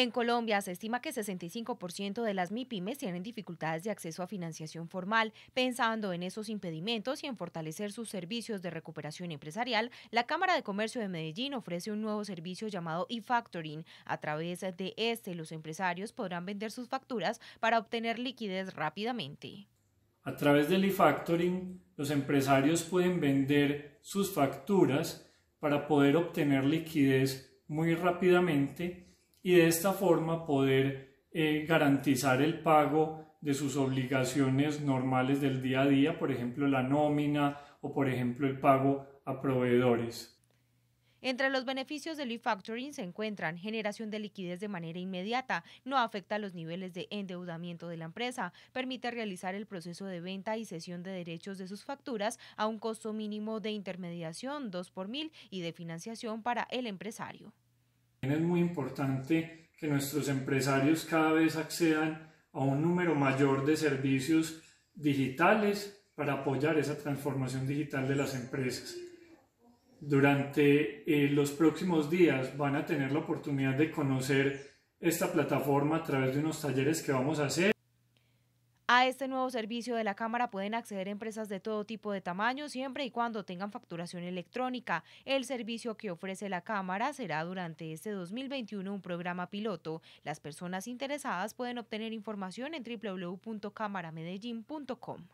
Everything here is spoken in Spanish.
En Colombia se estima que 65% de las MIPIMES tienen dificultades de acceso a financiación formal. Pensando en esos impedimentos y en fortalecer sus servicios de recuperación empresarial, la Cámara de Comercio de Medellín ofrece un nuevo servicio llamado e-factoring. A través de este, los empresarios podrán vender sus facturas para obtener liquidez rápidamente. A través del e-factoring, los empresarios pueden vender sus facturas para poder obtener liquidez muy rápidamente y de esta forma poder eh, garantizar el pago de sus obligaciones normales del día a día, por ejemplo la nómina o por ejemplo el pago a proveedores. Entre los beneficios del e-factoring se encuentran generación de liquidez de manera inmediata, no afecta los niveles de endeudamiento de la empresa, permite realizar el proceso de venta y cesión de derechos de sus facturas a un costo mínimo de intermediación 2 por mil y de financiación para el empresario. También es muy importante que nuestros empresarios cada vez accedan a un número mayor de servicios digitales para apoyar esa transformación digital de las empresas. Durante eh, los próximos días van a tener la oportunidad de conocer esta plataforma a través de unos talleres que vamos a hacer. A este nuevo servicio de la Cámara pueden acceder empresas de todo tipo de tamaño siempre y cuando tengan facturación electrónica. El servicio que ofrece la Cámara será durante este 2021 un programa piloto. Las personas interesadas pueden obtener información en www.cámaramedellín.com.